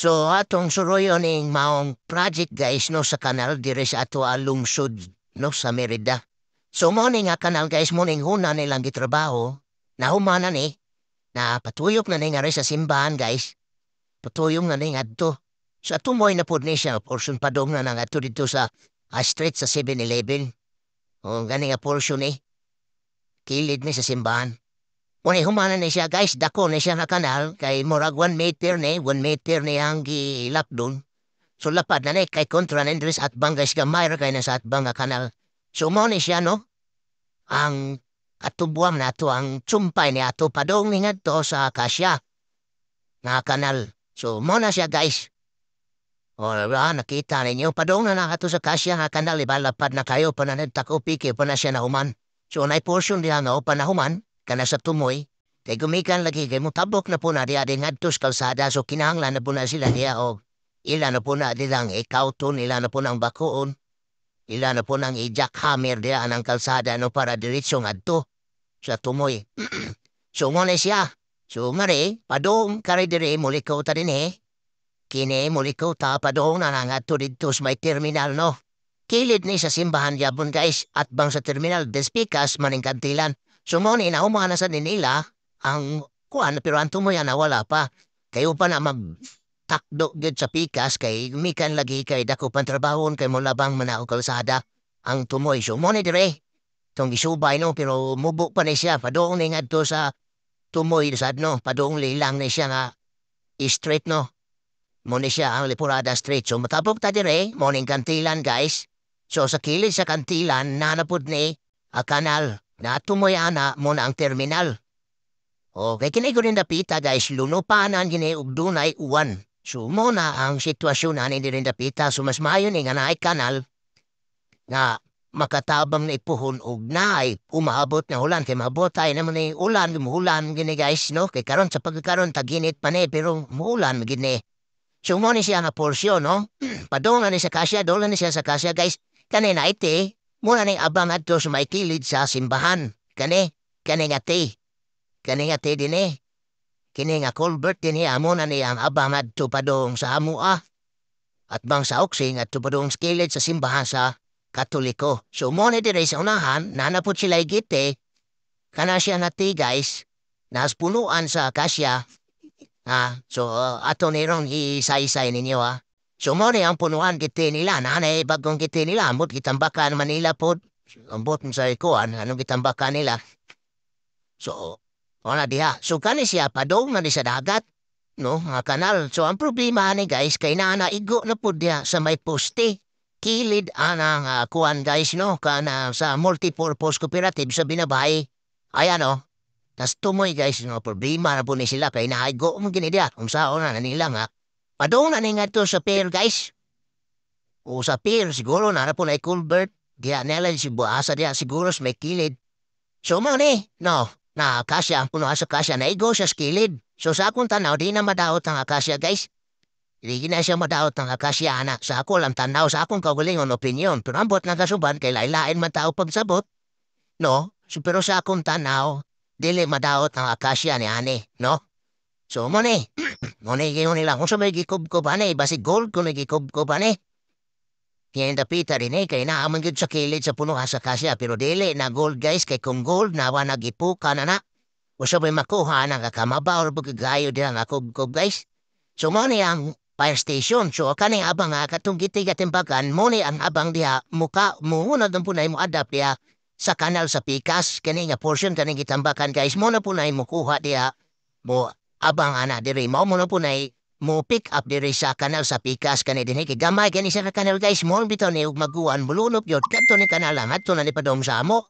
So atong suruyon ning maong project guys no sa kanal dire sa ato alungsod no sa Merida. So mo nga kanal guys mo ning huna nilang gitrabaho na humana ni na patuyok na ni nga sa simbahan guys. Patuyong na ni nga adto. So ato mo na pud ni siya portion padong na nga ato dito sa a ah, street sa 7-Eleven. O gani nga portion ni. Eh. Kilid ni sa simbahan. Muni humana ni siya guys, dako ni siya na kanal, kay murag 1 meter ni, 1 meter ni ang gilak dun. So lapad na ni, kay kontra ni Andres at bang guys gamayra kay na sa at bang kanal. So mo ni siya no, ang atubuam na to, ang tsumpay ni ato padong ni to sa kasya na kanal. So mo na siya guys. O ra, nakita ninyo, padong na nakato sa kasya na kanal, iba lapad na kayo, pananagtakopi, kaya pa na siya na human. So na portion niya nga, panahuman, kana sa tumoy, kay gumikan lagi kay mutabok na po na di ading adtos kalsada so kinahanglan na po na sila niya o ila na po na di lang ikauton, ila na po ng bakoon, ila na po ng i-jackhammer diya ang kalsada no para diritsong adto sa tumoy. so ngunay siya, so mare, padong karidire mulikaw ta din eh. Kini mulikaw ta padong nanangat to dito sa may terminal no. Kilid ni sa simbahan yabon guys at bang sa terminal despikas kantilan. Sumuni na umana sa nila ang kuan pero anto mo yan nawala pa. Kayo pa na mag takdo gid sa pikas kay mikan lagi kay dako pang trabahon kay mula bang manao kalsada ang tumoy sumuni dire. Tong isubay no pero mubo pa ni siya padong ning adto sa tumoy sad no padong lilang ni siya nga straight no. Mo ni siya ang Lipurada Street so matapok ta dire morning kantilan guys. So sa kilid sa kantilan nanapod ni a kanal na na mo na ang terminal. O kay kinay ko rin napita guys, lunupaan ang giniugdunay uwan. So mo na ang sitwasyon na hindi rin napita. So mas maayon nga na kanal na makatabang na ipuhon og naay umaabot na ulan kay maabot ay naman ni ulan muhulan gini guys no kay karon sa pagkaron taginit pa ni pero muulan gini so mo ni siya nga porsyon no Padungan ni sa kasya dolan ni siya sa kasya guys kanay na ite Muna ni abang at sa may kilid sa simbahan. Kani, kani nga ti. Kani nga ti din eh. Kini nga culvert din eh, amo ni ang abang at tupadong sa amua. Ah. At bang sa oksing at tupadong doong sa kilid sa simbahan sa katoliko. So muna dire sa unahan, nanapot sila igite. Kana siya nga ti guys, naspunuan sa kasya. Ha? Ah, so uh, ato ni rong isa-isay ninyo ha. Ah. Sumuri ang punuan giti nila, nanay bagong giti nila, ambot gitambakan Manila po, ambot sa ikuan, anong gitambakan nila. So, wala diha, so kani siya padong na ni sa dagat, no, mga kanal. So, ang problema ni guys, kay nana igo na po diha sa may poste, kilid anang uh, kuan guys, no, kana sa multipurpose cooperative sa binabahay. Ayan, no, oh. tas tumoy guys, no, problema na po ni sila, kay naigo mo gini diha, umsao na nila nga, Padung na nga to sa pier guys. O sa pier siguro na po na i-culvert. Diya nila si buasa diya siguro may kilid. So mga ni, no, na akasya, puno sa kasya na igo siya sa kilid. So sa akong tanaw, di na madaot ang akasya guys. Hindi na siya madaot ang akasya ana. Sa ako lang tanaw sa akong kagulingon opinion. Pero Tunambot na kasuban kay lailain man tao pagsabot. No? So, pero sa akong tanaw, dili madaot ang akasya ni Ani. No? So mo ni. মনে অনেলা হোসবে গে কব কোপানে বাসি গোল কোনে গে কব কোপানে Tienda Peter rin eh, kaya naamang yun sa kilid sa puno asa kasya, pero dili na gold guys, kay kung gold na wa nagipu ka na na. O sabay makuha na kakamabaw, or pagkagayo din ang kub guys. So mone ang fire station, so kaning abang ha, katong gitigatimbagan, mo ni ang abang diha, muka, muuna dun punay mo adap diha sa kanal sa pikas, kani nga portion kaning gitambakan guys, mo na punay mukuha diha, mo abang ana diri mao mo po na mo pick up diri sa kanal sa pikas kani dinhi kay gamay kani sa kanal guys mo bitaw ni ug maguan mulunop yod kadto ni kanal lang adto na ni padom sa amo